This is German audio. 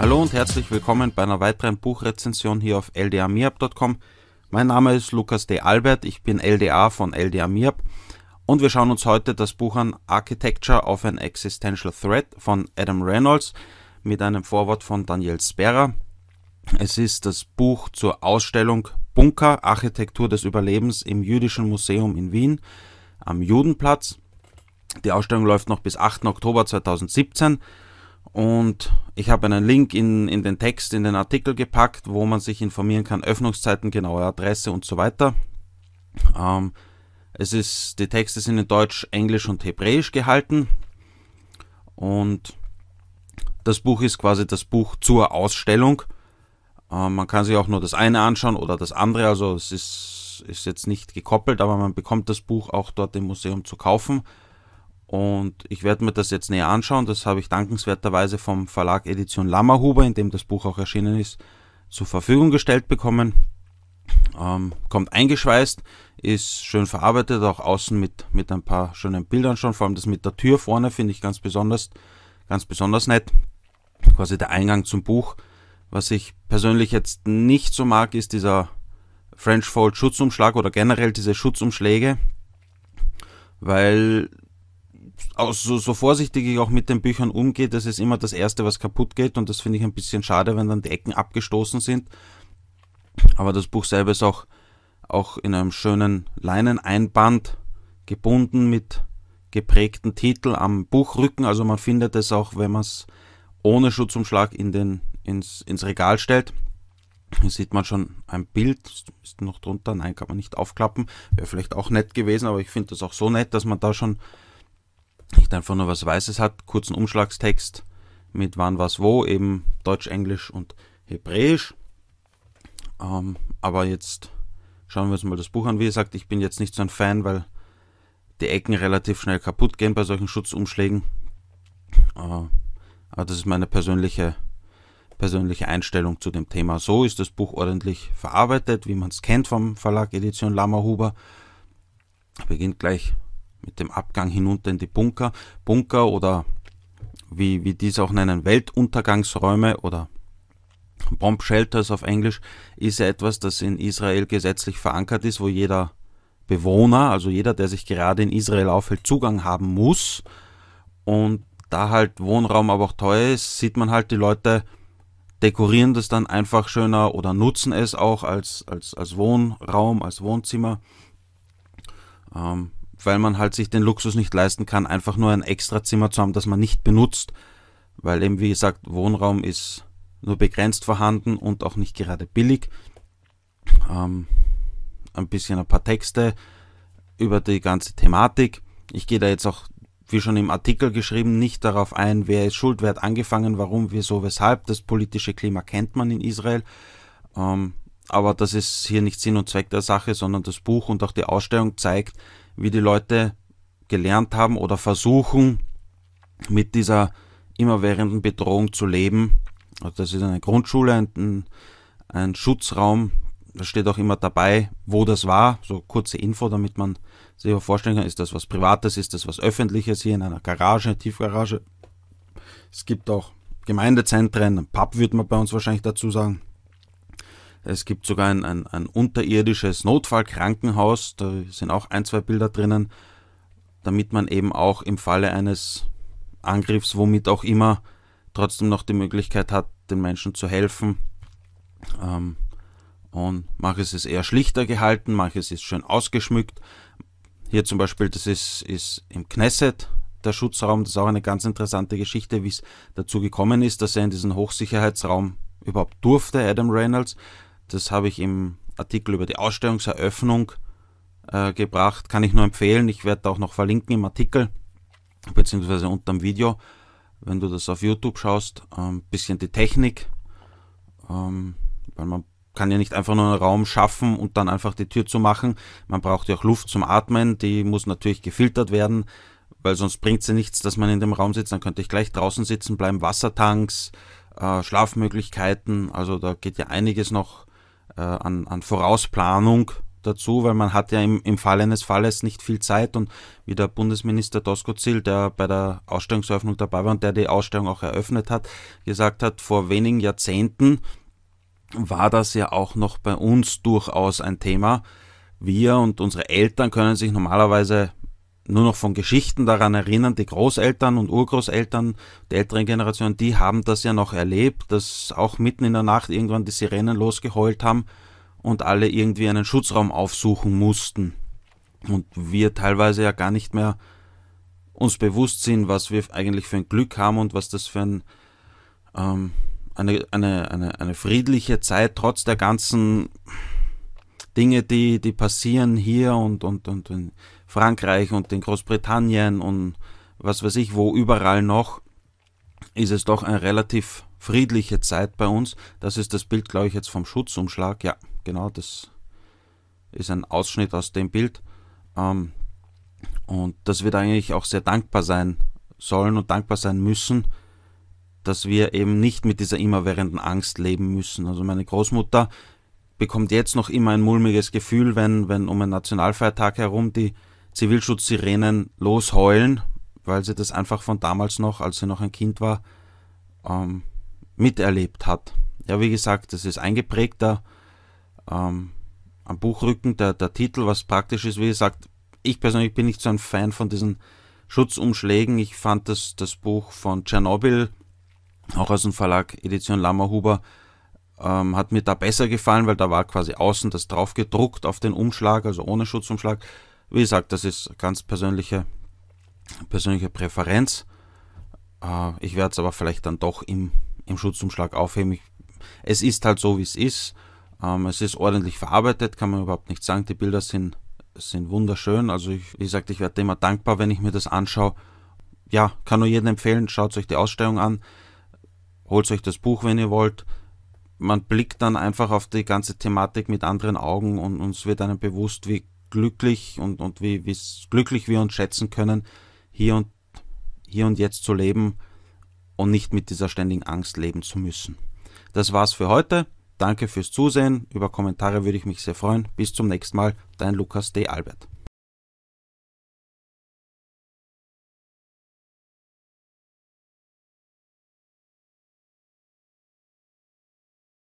Hallo und herzlich willkommen bei einer weiteren Buchrezension hier auf ldamiab.com. Mein Name ist Lukas D. Albert, ich bin LDA von LDAmiab und wir schauen uns heute das Buch an Architecture of an Existential Threat von Adam Reynolds mit einem Vorwort von Daniel Sperrer. Es ist das Buch zur Ausstellung Bunker Architektur des Überlebens im Jüdischen Museum in Wien am Judenplatz. Die Ausstellung läuft noch bis 8. Oktober 2017 und ich habe einen Link in, in den Text, in den Artikel gepackt, wo man sich informieren kann, Öffnungszeiten, genaue Adresse und so weiter. Ähm, es ist, die Texte sind in Deutsch, Englisch und Hebräisch gehalten. Und das Buch ist quasi das Buch zur Ausstellung. Ähm, man kann sich auch nur das eine anschauen oder das andere. Also es ist, ist jetzt nicht gekoppelt, aber man bekommt das Buch auch dort im Museum zu kaufen. Und ich werde mir das jetzt näher anschauen. Das habe ich dankenswerterweise vom Verlag Edition Lammerhuber, in dem das Buch auch erschienen ist, zur Verfügung gestellt bekommen. Ähm, kommt eingeschweißt, ist schön verarbeitet, auch außen mit, mit ein paar schönen Bildern schon. Vor allem das mit der Tür vorne finde ich ganz besonders, ganz besonders nett. Quasi der Eingang zum Buch. Was ich persönlich jetzt nicht so mag, ist dieser French Fold Schutzumschlag oder generell diese Schutzumschläge, weil also so vorsichtig ich auch mit den Büchern umgehe, das ist immer das Erste, was kaputt geht und das finde ich ein bisschen schade, wenn dann die Ecken abgestoßen sind. Aber das Buch selber ist auch, auch in einem schönen Leineneinband gebunden mit geprägten Titel am Buchrücken. Also man findet es auch, wenn man es ohne Schutzumschlag in den, ins, ins Regal stellt. Hier sieht man schon ein Bild, ist noch drunter, nein, kann man nicht aufklappen. Wäre vielleicht auch nett gewesen, aber ich finde das auch so nett, dass man da schon nicht einfach nur was Weißes hat, kurzen Umschlagstext mit wann, was, wo, eben Deutsch, Englisch und Hebräisch. Ähm, aber jetzt schauen wir uns mal das Buch an. Wie gesagt, ich bin jetzt nicht so ein Fan, weil die Ecken relativ schnell kaputt gehen bei solchen Schutzumschlägen. Äh, aber das ist meine persönliche, persönliche Einstellung zu dem Thema. So ist das Buch ordentlich verarbeitet, wie man es kennt vom Verlag Edition Lammerhuber. Huber. Beginnt gleich mit dem Abgang hinunter in die Bunker, Bunker oder wie, wie dies auch nennen, Weltuntergangsräume oder Bomb Shelters auf Englisch, ist ja etwas, das in Israel gesetzlich verankert ist, wo jeder Bewohner, also jeder, der sich gerade in Israel aufhält, Zugang haben muss. Und da halt Wohnraum aber auch teuer ist, sieht man halt die Leute dekorieren das dann einfach schöner oder nutzen es auch als, als, als Wohnraum, als Wohnzimmer. Ähm, weil man halt sich den Luxus nicht leisten kann, einfach nur ein extra Zimmer zu haben, das man nicht benutzt. Weil eben, wie gesagt, Wohnraum ist nur begrenzt vorhanden und auch nicht gerade billig. Ähm, ein bisschen ein paar Texte über die ganze Thematik. Ich gehe da jetzt auch, wie schon im Artikel geschrieben, nicht darauf ein, wer ist schuldwert angefangen, warum, wieso, weshalb. Das politische Klima kennt man in Israel. Ähm, aber das ist hier nicht Sinn und Zweck der Sache, sondern das Buch und auch die Ausstellung zeigt, wie die Leute gelernt haben oder versuchen, mit dieser immerwährenden Bedrohung zu leben. Also das ist eine Grundschule, ein, ein Schutzraum, da steht auch immer dabei, wo das war, so kurze Info, damit man sich vorstellen kann, ist das was Privates, ist das was Öffentliches hier in einer Garage, Tiefgarage. Es gibt auch Gemeindezentren, ein Pub würde man bei uns wahrscheinlich dazu sagen. Es gibt sogar ein, ein, ein unterirdisches Notfallkrankenhaus, da sind auch ein, zwei Bilder drinnen, damit man eben auch im Falle eines Angriffs, womit auch immer, trotzdem noch die Möglichkeit hat, den Menschen zu helfen. Ähm, und manches ist eher schlichter gehalten, manches ist schön ausgeschmückt. Hier zum Beispiel, das ist, ist im Knesset der Schutzraum. Das ist auch eine ganz interessante Geschichte, wie es dazu gekommen ist, dass er in diesen Hochsicherheitsraum überhaupt durfte, Adam Reynolds. Das habe ich im Artikel über die Ausstellungseröffnung äh, gebracht. Kann ich nur empfehlen. Ich werde auch noch verlinken im Artikel, beziehungsweise unterm Video, wenn du das auf YouTube schaust. Ein ähm, bisschen die Technik, ähm, weil man kann ja nicht einfach nur einen Raum schaffen und dann einfach die Tür zu machen. Man braucht ja auch Luft zum Atmen, die muss natürlich gefiltert werden, weil sonst bringt sie ja nichts, dass man in dem Raum sitzt. Dann könnte ich gleich draußen sitzen bleiben, Wassertanks, äh, Schlafmöglichkeiten, also da geht ja einiges noch äh, an, an Vorausplanung dazu, weil man hat ja im, im Fall eines Falles nicht viel Zeit und wie der Bundesminister Doskozil, der bei der Ausstellungseröffnung dabei war und der die Ausstellung auch eröffnet hat, gesagt hat, vor wenigen Jahrzehnten war das ja auch noch bei uns durchaus ein Thema. Wir und unsere Eltern können sich normalerweise nur noch von Geschichten daran erinnern, die Großeltern und Urgroßeltern der älteren Generation, die haben das ja noch erlebt, dass auch mitten in der Nacht irgendwann die Sirenen losgeheult haben und alle irgendwie einen Schutzraum aufsuchen mussten. Und wir teilweise ja gar nicht mehr uns bewusst sind, was wir eigentlich für ein Glück haben und was das für ein, ähm, eine, eine, eine, eine friedliche Zeit trotz der ganzen Dinge, die, die passieren hier und, und, und in Frankreich und in Großbritannien und was weiß ich, wo überall noch, ist es doch eine relativ friedliche Zeit bei uns. Das ist das Bild, glaube ich, jetzt vom Schutzumschlag. Ja, genau, das ist ein Ausschnitt aus dem Bild. Ähm, und dass wir da eigentlich auch sehr dankbar sein sollen und dankbar sein müssen, dass wir eben nicht mit dieser immerwährenden Angst leben müssen. Also meine Großmutter bekommt jetzt noch immer ein mulmiges Gefühl, wenn, wenn um einen Nationalfeiertag herum die Zivilschutzsirenen losheulen, weil sie das einfach von damals noch, als sie noch ein Kind war, ähm, miterlebt hat. Ja, wie gesagt, das ist eingeprägter ähm, am Buchrücken, der, der Titel, was praktisch ist, wie gesagt, ich persönlich bin nicht so ein Fan von diesen Schutzumschlägen. Ich fand das, das Buch von Tschernobyl, auch aus dem Verlag Edition Lammerhuber, ähm, hat mir da besser gefallen, weil da war quasi außen das drauf gedruckt auf den Umschlag, also ohne Schutzumschlag. Wie gesagt, das ist ganz persönliche, persönliche Präferenz. Äh, ich werde es aber vielleicht dann doch im, im Schutzumschlag aufheben. Ich, es ist halt so, wie es ist. Ähm, es ist ordentlich verarbeitet, kann man überhaupt nicht sagen. Die Bilder sind, sind wunderschön. Also ich, wie gesagt, ich werde immer dankbar, wenn ich mir das anschaue. Ja, kann nur jedem empfehlen, schaut euch die Ausstellung an, holt euch das Buch, wenn ihr wollt man blickt dann einfach auf die ganze Thematik mit anderen Augen und uns wird einem bewusst, wie glücklich und, und wie glücklich wir uns schätzen können, hier und, hier und jetzt zu leben und nicht mit dieser ständigen Angst leben zu müssen. Das war's für heute. Danke fürs Zusehen. Über Kommentare würde ich mich sehr freuen. Bis zum nächsten Mal. Dein Lukas D. Albert.